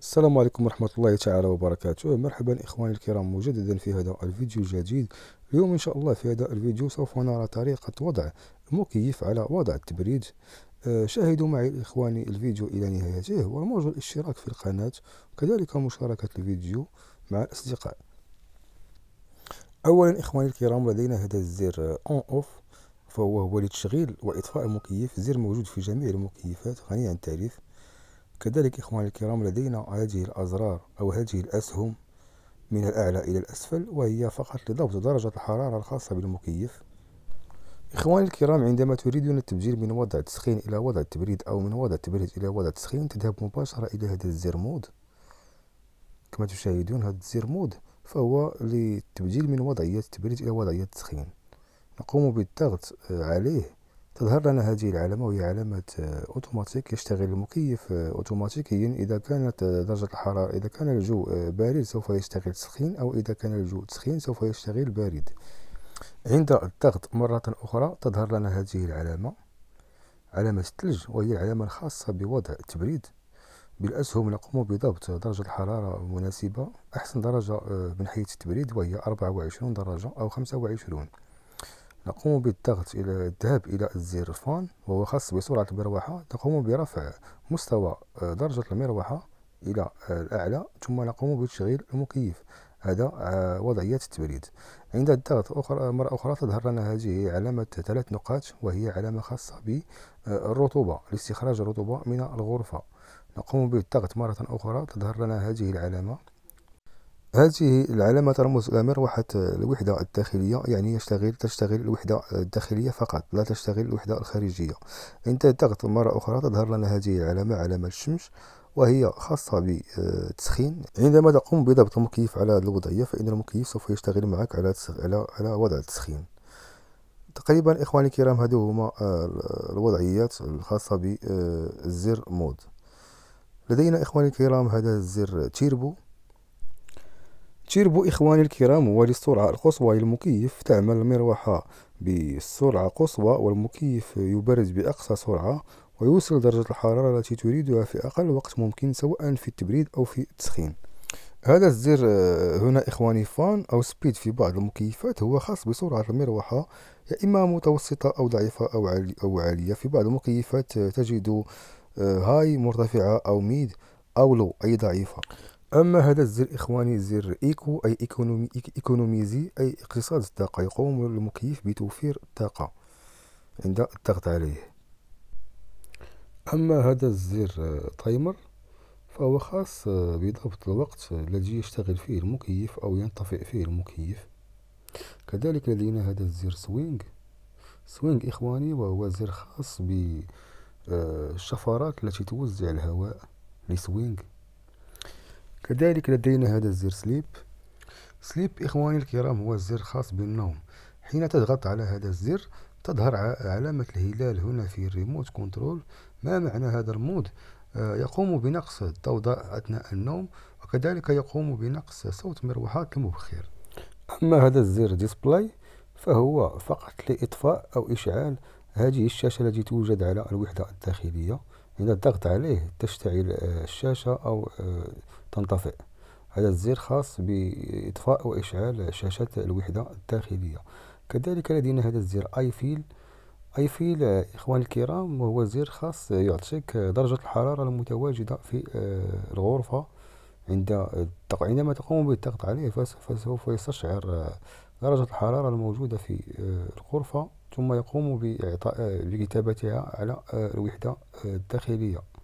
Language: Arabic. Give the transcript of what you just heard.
السلام عليكم ورحمة الله تعالى وبركاته مرحبا إخواني الكرام مجددا في هذا الفيديو الجديد اليوم إن شاء الله في هذا الفيديو سوف نرى طريقة وضع مكيف على وضع التبريد آه، شاهدوا معي إخواني الفيديو إلى نهايته ونرجو الاشتراك في القناة وكذلك مشاركة الفيديو مع الأصدقاء أولا إخواني الكرام لدينا هذا الزر أون أوف فهو هو لتشغيل وإطفاء المكيف زر موجود في جميع المكيفات غني عن التعريف كذلك إخواني الكرام لدينا هذه الأزرار أو هذه الأسهم من الأعلى إلى الأسفل وهي فقط لضبط درجة الحرارة الخاصة بالمكيف إخواني الكرام عندما تريدون التبجيل من وضع تسخين إلى وضع تبريد أو من وضع تبريد إلى وضع تسخين تذهب مباشرة إلى هذا الزرمود كما تشاهدون هذا الزرمود فهو للتبجيل من وضعية التبريد إلى وضعية التسخين نقوم بالضغط عليه تظهر لنا هذه العلامة وهي علامة آه، أوتوماتيك يشتغل المكيف آه، أوتوماتيكيا إذا كانت آه، درجة الحرارة إذا كان الجو بارد سوف يشتغل تسخين أو إذا كان الجو تسخين سوف يشتغل بارد عند الضغط مرة أخرى تظهر لنا هذه العلامة علامة الثلج وهي العلامة الخاصة بوضع التبريد بالأسهم نقوم بضبط درجة الحرارة المناسبة أحسن درجة من حيث التبريد وهي 24 درجة أو 25 نقوم بالضغط إلى الذهاب إلى الزر فان وهو خاص بسرعة المروحة نقوم برفع مستوى آه، درجة المروحة إلى آه، الأعلى ثم نقوم بتشغيل المكيف هذا آه، وضعية التبريد عند الضغط أخرى مرة أخرى تظهر لنا هذه علامة ثلاث نقاط وهي علامة خاصة بالرطوبة لاستخراج الرطوبة من الغرفة نقوم بالضغط مرة أخرى تظهر لنا هذه العلامة هذه العلامة ترمز إلى مروحة الوحدة الداخلية يعني يشتغل تشتغل الوحدة الداخلية فقط لا تشتغل الوحدة الخارجية عند الضغط مرة أخرى تظهر لنا هذه العلامة علامة الشمس وهي خاصة بالتسخين عندما تقوم بضبط المكيف على هذه الوضعية فإن المكيف سوف يشتغل معك على على وضع التسخين تقريبا إخواني الكرام هذه هما الوضعيات الخاصة بالزر مود لدينا إخواني الكرام هذا الزر تيربو تيربو إخواني الكرام وللسرعة القصوى للمكيف تعمل المروحة بسرعة قصوى والمكيف يبرد بأقصى سرعة ويوصل درجة الحرارة التي تريدها في أقل وقت ممكن سواء في التبريد أو في التسخين هذا الزر آه، هنا إخواني فان أو سبيد في بعض المكيفات هو خاص بسرعة المروحة يا إما متوسطة أو ضعيفة أو, عالي أو عالية في بعض المكيفات تجد آه، هاي مرتفعة أو ميد أو لو أي ضعيفة أما هذا الزر إخواني زر إيكو أي إيكونومي إيكونوميزي أي اقتصاد الطاقة يقوم المكيف بتوفير الطاقة عند الضغط عليه أما هذا الزر تايمر فهو خاص بضبط الوقت الذي يشتغل فيه المكيف أو ينطفئ فيه المكيف كذلك لدينا هذا الزر سوينغ سوينغ إخواني وهو زر خاص بالشفرات التي توزع الهواء لسوينغ كذلك لدينا هذا الزر سليب سليب إخواني الكرام هو الزر خاص بالنوم حين تضغط على هذا الزر تظهر علامة الهلال هنا في الريموت كنترول ما معنى هذا المود آه، يقوم بنقص الضوضاء أثناء النوم وكذلك يقوم بنقص صوت مروحات المبخر أما هذا الزر ديسبلاي فهو فقط لإطفاء أو إشعال هذه الشاشة التي توجد على الوحدة الداخلية عند الضغط عليه تشتعل آه، الشاشة أو آه، تنطفئ هذا الزر خاص بإطفاء وإشعال شاشة الوحدة الداخلية كذلك لدينا هذا الزر أيفيل أيفيل آه، إخواني الكرام وهو زر خاص يعطيك درجة الحرارة المتواجدة في الغرفة عند عندما تقوم بالضغط عليه فسوف يستشعر درجة الحرارة الموجودة في آه، الغرفة ثم يقوم بكتابتها آه، على آه، الوحدة الداخلية